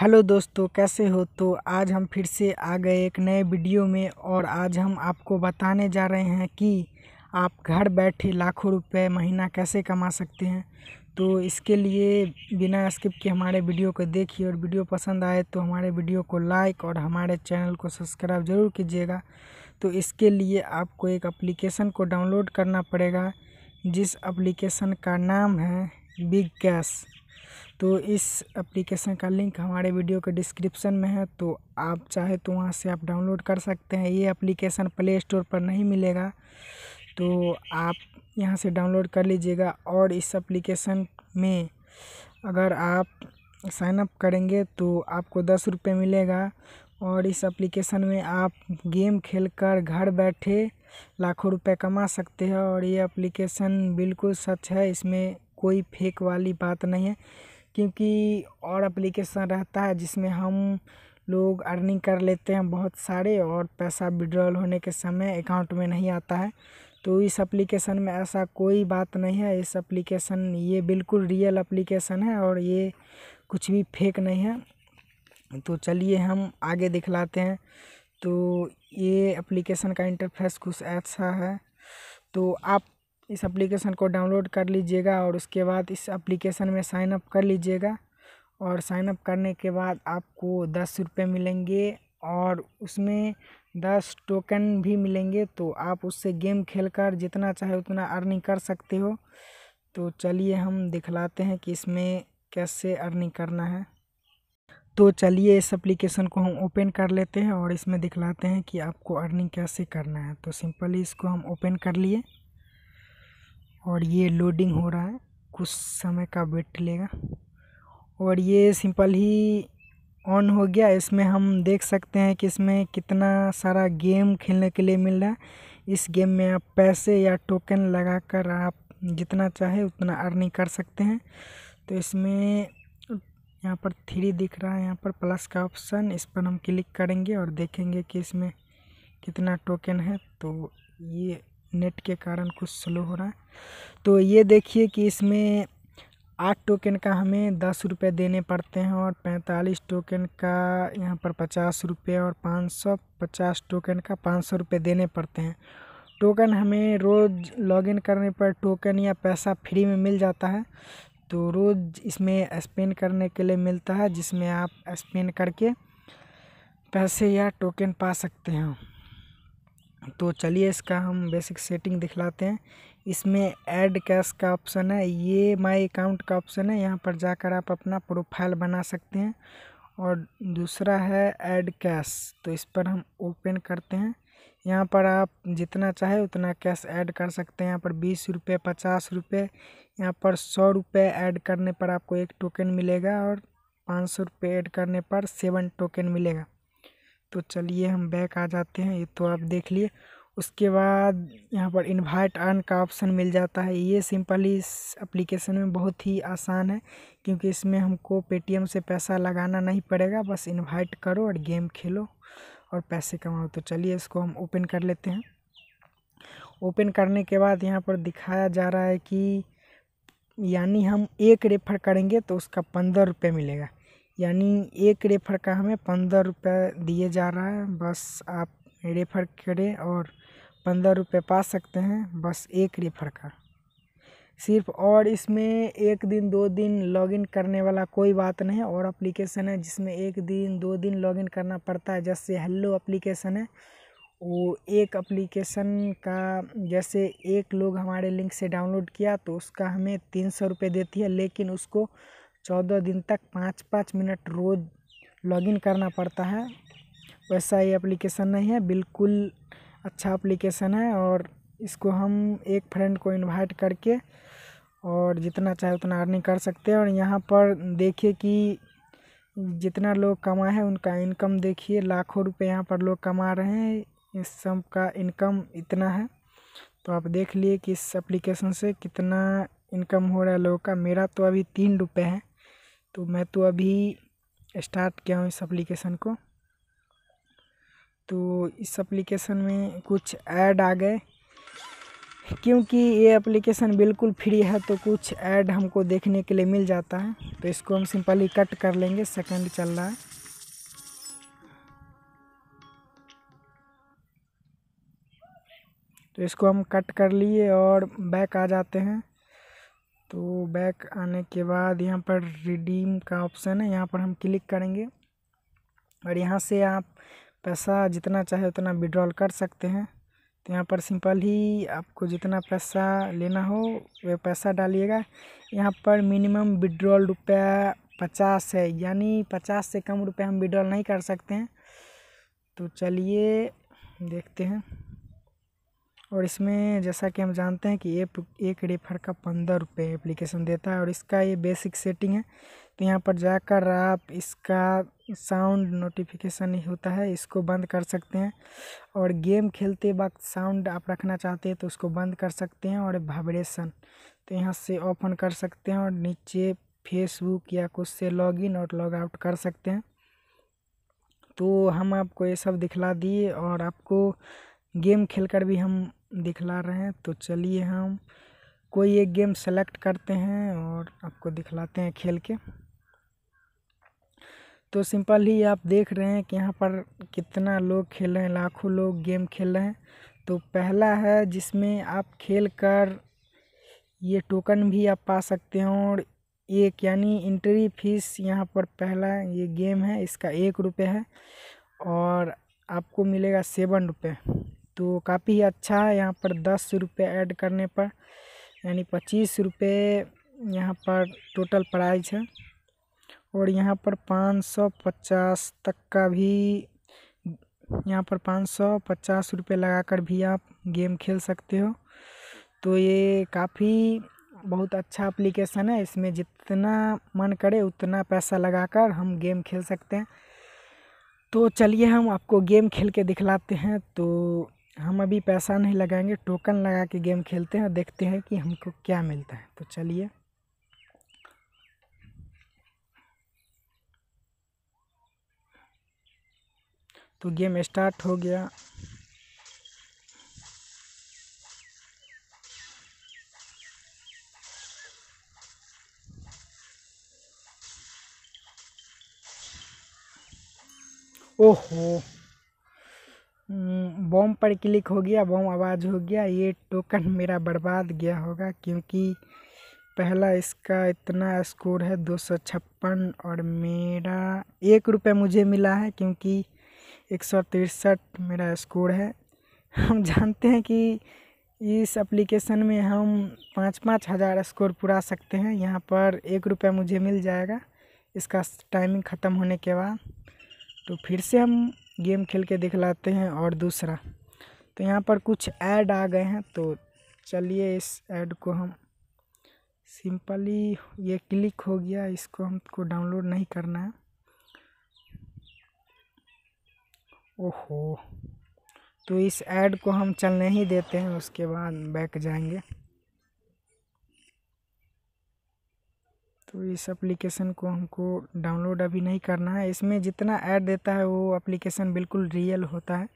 hello दोस्तों कैसे हो तो आज हम फिर से आ गए एक नए वीडियो में और आज हम आपको बताने जा रहे हैं कि आप घर बैठे लाखों रुपए महीना कैसे कमा सकते हैं तो इसके लिए बिना स्किप के हमारे वीडियो को देखिए और वीडियो पसंद आए तो हमारे वीडियो को लाइक और हमारे चैनल को सब्सक्राइब ज़रूर कीजिएगा तो इसके लिए आपको एक अप्लीकेशन को डाउनलोड करना पड़ेगा जिस अप्लीकेशन का नाम है बिग कैश तो इस एप्लीकेशन का लिंक हमारे वीडियो के डिस्क्रिप्शन में है तो आप चाहे तो वहाँ से आप डाउनलोड कर सकते हैं ये एप्लीकेशन प्ले स्टोर पर नहीं मिलेगा तो आप यहाँ से डाउनलोड कर लीजिएगा और इस एप्लीकेशन में अगर आप साइनअप करेंगे तो आपको दस रुपये मिलेगा और इस एप्लीकेशन में आप गेम खेलकर घर बैठे लाखों रुपए कमा सकते हैं और ये एप्लीकेशन बिल्कुल सच है इसमें कोई फेक वाली बात नहीं है क्योंकि और एप्लीकेशन रहता है जिसमें हम लोग अर्निंग कर लेते हैं बहुत सारे और पैसा विड्रॉल होने के समय अकाउंट में नहीं आता है तो इस एप्लीकेशन में ऐसा कोई बात नहीं है इस एप्लीकेशन ये बिल्कुल रियल एप्लीकेशन है और ये कुछ भी फेक नहीं है तो चलिए हम आगे दिखलाते हैं तो ये एप्लीकेशन का इंटरफेस कुछ ऐसा है तो आप इस एप्लीकेशन को डाउनलोड कर लीजिएगा और उसके बाद इस एप्लीकेशन में साइन अप कर लीजिएगा और साइन अप करने के बाद आपको दस रुपये मिलेंगे और उसमें दस टोकन भी मिलेंगे तो आप उससे गेम खेलकर जितना चाहे उतना अर्निंग कर सकते हो तो चलिए हम दिखलाते हैं कि इसमें कैसे अर्निंग करना है तो चलिए इस एप्लीकेशन को हम ओपन कर लेते हैं और इसमें दिखलाते हैं कि आपको अर्निंग कैसे करना है तो सिंपली इसको हम ओपन कर लिए और ये लोडिंग हो रहा है कुछ समय का वेट लेगा और ये सिंपल ही ऑन हो गया इसमें हम देख सकते हैं कि इसमें कितना सारा गेम खेलने के लिए मिल रहा है इस गेम में आप पैसे या टोकन लगाकर आप जितना चाहे उतना अर्निंग कर सकते हैं तो इसमें यहाँ पर थ्री दिख रहा है यहाँ पर प्लस का ऑप्शन इस पर हम क्लिक करेंगे और देखेंगे कि इसमें कितना टोकन है तो ये नेट के कारण कुछ स्लो हो रहा है तो ये देखिए कि इसमें आठ टोकन का हमें दस रुपये देने पड़ते हैं और पैंतालीस टोकन का यहाँ पर पचास रुपये और पाँच सौ पचास टोकन का पाँच सौ रुपये देने पड़ते हैं टोकन हमें रोज़ लॉगिन करने पर टोकन या पैसा फ्री में मिल जाता है तो रोज़ इसमें स्पेन करने के लिए मिलता है जिसमें आप स्पेन करके पैसे या टोकन पा सकते हैं तो चलिए इसका हम बेसिक सेटिंग दिखलाते हैं इसमें ऐड कैश का ऑप्शन है ये माय अकाउंट का ऑप्शन है यहाँ पर जाकर आप अपना प्रोफाइल बना सकते हैं और दूसरा है ऐड कैश तो इस पर हम ओपन करते हैं यहाँ पर आप जितना चाहे उतना कैश ऐड कर सकते हैं यहाँ पर बीस रुपये पचास रुपये यहाँ पर सौ रुपये ऐड करने पर आपको एक टोकन मिलेगा और पाँच सौ रुपये ऐड करने पर सेवन टोकन मिलेगा तो चलिए हम बैक आ जाते हैं ये तो आप देख लिए उसके बाद यहाँ पर इनवाइट अर्न का ऑप्शन मिल जाता है ये सिंपली इस एप्लीकेशन में बहुत ही आसान है क्योंकि इसमें हमको पेटीएम से पैसा लगाना नहीं पड़ेगा बस इनवाइट करो और गेम खेलो और पैसे कमाओ तो चलिए इसको हम ओपन कर लेते हैं ओपन करने के बाद यहाँ पर दिखाया जा रहा है कि यानी हम एक रेफर करेंगे तो उसका पंद्रह रुपये मिलेगा यानी एक रेफर का हमें पंद्रह रुपये दिए जा रहा है बस आप रेफर करें और पंद्रह रुपये पा सकते हैं बस एक रेफर का सिर्फ और इसमें एक दिन दो दिन लॉगिन करने वाला कोई बात नहीं और एप्लीकेशन है जिसमें एक दिन दो दिन लॉगिन करना पड़ता है जैसे हेलो एप्लीकेशन है वो एक एप्लीकेशन का जैसे एक लोग हमारे लिंक से डाउनलोड किया तो उसका हमें तीन सौ रुपये देती है लेकिन उसको चौदह दिन तक पाँच पाँच मिनट रोज़ लॉगिन करना पड़ता है वैसा ये एप्लीकेशन नहीं है बिल्कुल अच्छा एप्लीकेशन है और इसको हम एक फ्रेंड को इनवाइट करके और जितना चाहे उतना अर्निंग कर सकते हैं और यहाँ पर देखिए कि जितना लोग कमाए हैं उनका इनकम देखिए लाखों रुपए यहाँ पर लोग कमा रहे हैं इस सब का इनकम इतना है तो आप देख लिए कि इस एप्लीकेशन से कितना इनकम हो रहा है लोगों का मेरा तो अभी तीन रुपये है तो मैं तो अभी स्टार्ट किया हूँ इस एप्लीकेशन को तो इस एप्लीकेशन में कुछ ऐड आ गए क्योंकि ये एप्लीकेशन बिल्कुल फ्री है तो कुछ ऐड हमको देखने के लिए मिल जाता है तो इसको हम सिंपली कट कर लेंगे सेकंड चल रहा है तो इसको हम कट कर लिए और बैक आ जाते हैं तो बैक आने के बाद यहाँ पर रिडीम का ऑप्शन है यहाँ पर हम क्लिक करेंगे और यहाँ से आप पैसा जितना चाहे उतना विड्रॉल कर सकते हैं तो यहाँ पर सिंपल ही आपको जितना पैसा लेना हो वह पैसा डालिएगा यहाँ पर मिनिमम विड्रॉल रुपया पचास है यानी पचास से कम रुपये हम विड्रॉल नहीं कर सकते हैं तो चलिए देखते हैं और इसमें जैसा कि हम जानते हैं कि एप एक रेफर का पंद्रह रुपये एप्लीकेशन देता है और इसका ये बेसिक सेटिंग है तो यहाँ पर जाकर आप इसका साउंड नोटिफिकेशन होता है इसको बंद कर सकते हैं और गेम खेलते वक्त साउंड आप रखना चाहते हैं तो उसको बंद कर सकते हैं और वाइब्रेशन तो यहाँ से ओपन कर सकते हैं और नीचे फेसबुक या कुछ से लॉग इन और लॉग आउट कर सकते हैं तो हम आपको ये सब दिखला दिए और आपको गेम खेलकर भी हम दिखला रहे हैं तो चलिए हम कोई एक गेम सेलेक्ट करते हैं और आपको दिखलाते हैं खेल के तो सिंपल ही आप देख रहे हैं कि यहाँ पर कितना लोग खेल रहे हैं लाखों लोग गेम खेल रहे हैं तो पहला है जिसमें आप खेल कर ये टोकन भी आप पा सकते हैं और एक यानी इंट्री फीस यहाँ पर पहला ये गेम है इसका एक रुपये है और आपको मिलेगा सेवन रुपये तो काफ़ी अच्छा है यहाँ पर दस रुपये ऐड करने पर यानी पच्चीस रुपये यहाँ पर टोटल प्राइस है और यहाँ पर पाँच सौ पचास तक का भी यहाँ पर पाँच सौ पचास रुपये लगा कर भी आप गेम खेल सकते हो तो ये काफ़ी बहुत अच्छा एप्लीकेशन है इसमें जितना मन करे उतना पैसा लगाकर हम गेम खेल सकते हैं तो चलिए हम आपको गेम खेल के दिखलाते हैं तो हम अभी पैसा नहीं लगाएंगे टोकन लगा के गेम खेलते हैं और देखते हैं कि हमको क्या मिलता है तो चलिए तो गेम स्टार्ट हो गया ओहो हम्म, बॉम पर क्लिक हो गया बम आवाज़ हो गया ये टोकन मेरा बर्बाद गया होगा क्योंकि पहला इसका इतना स्कोर है दो सौ छप्पन और मेरा एक रुपये मुझे मिला है क्योंकि एक सौ तिरसठ मेरा स्कोर है हम जानते हैं कि इस एप्लीकेशन में हम पाँच पाँच हज़ार स्कोर पुरा सकते हैं यहाँ पर एक रुपया मुझे मिल जाएगा इसका टाइमिंग ख़त्म होने के बाद तो फिर से हम गेम खेल के दिखलाते हैं और दूसरा तो यहाँ पर कुछ ऐड आ गए हैं तो चलिए इस ऐड को हम सिंपली ये क्लिक हो गया इसको हमको डाउनलोड नहीं करना है ओहो तो इस ऐड को हम चलने ही देते हैं उसके बाद बैक जाएंगे तो इस एप्लीकेशन को हमको डाउनलोड अभी नहीं करना है इसमें जितना ऐड देता है वो एप्लीकेशन बिल्कुल रियल होता है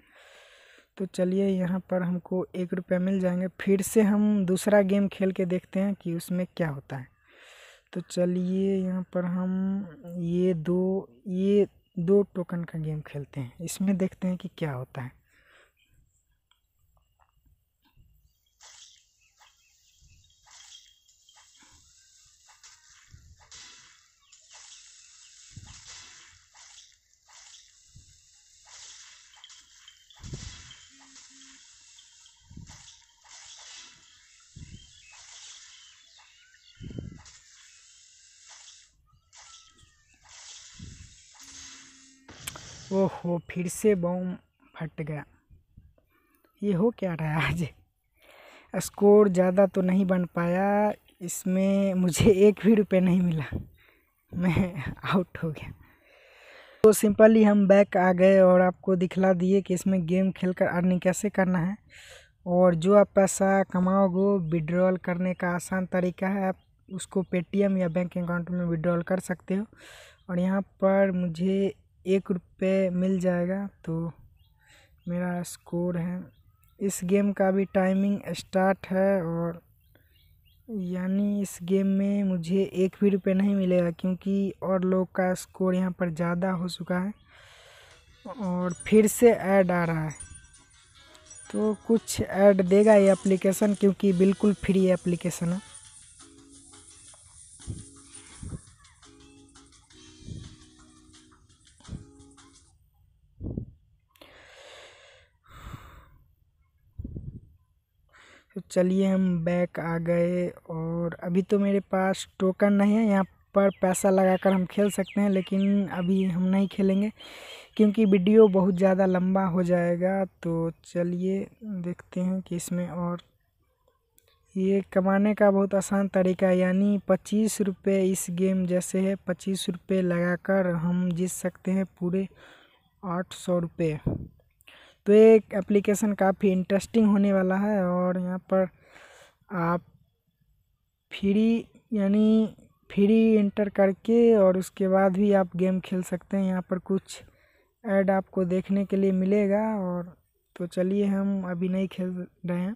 तो चलिए यहाँ पर हमको एक रुपये मिल जाएंगे फिर से हम दूसरा गेम खेल के देखते हैं कि उसमें क्या होता है तो चलिए यहाँ पर हम ये दो ये दो टोकन का गेम खेलते हैं इसमें देखते हैं कि क्या होता है ओहो फिर से बम फट गया ये हो क्या रहा है आज स्कोर ज़्यादा तो नहीं बन पाया इसमें मुझे एक भी रुपये नहीं मिला मैं आउट हो गया तो सिंपली हम बैक आ गए और आपको दिखला दिए कि इसमें गेम खेल कर अर्निंग कैसे करना है और जो आप पैसा कमाओगे विड्रॉल करने का आसान तरीका है आप उसको पेटीएम या बैंक अकाउंट में विड्रॉल कर सकते हो और यहाँ पर मुझे एक रुपये मिल जाएगा तो मेरा स्कोर है इस गेम का भी टाइमिंग स्टार्ट है और यानी इस गेम में मुझे एक भी रुपये नहीं मिलेगा क्योंकि और लोग का स्कोर यहाँ पर ज़्यादा हो चुका है और फिर से ऐड आ रहा है तो कुछ ऐड देगा ये एप्लीकेशन क्योंकि बिल्कुल फ्री एप्लीकेशन है तो चलिए हम बैक आ गए और अभी तो मेरे पास टोकन नहीं है यहाँ पर पैसा लगाकर हम खेल सकते हैं लेकिन अभी हम नहीं खेलेंगे क्योंकि वीडियो बहुत ज़्यादा लंबा हो जाएगा तो चलिए देखते हैं कि इसमें और ये कमाने का बहुत आसान तरीका यानी पच्चीस रुपये इस गेम जैसे है पच्चीस रुपये लगाकर हम जीत सकते हैं पूरे आठ सौ रुपये तो ये एप्लीकेशन काफ़ी इंटरेस्टिंग होने वाला है और यहाँ पर आप फ्री यानी फ्री इंटर करके और उसके बाद भी आप गेम खेल सकते हैं यहाँ पर कुछ ऐड आपको देखने के लिए मिलेगा और तो चलिए हम अभी नहीं खेल रहे हैं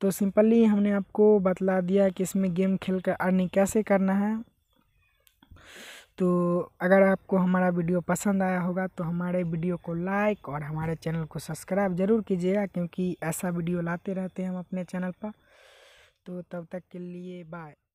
तो सिंपली हमने आपको बतला दिया कि इसमें गेम खेल कर अर्निंग कैसे करना है तो अगर आपको हमारा वीडियो पसंद आया होगा तो हमारे वीडियो को लाइक और हमारे चैनल को सब्सक्राइब ज़रूर कीजिएगा क्योंकि ऐसा वीडियो लाते रहते हैं हम अपने चैनल पर तो तब तक के लिए बाय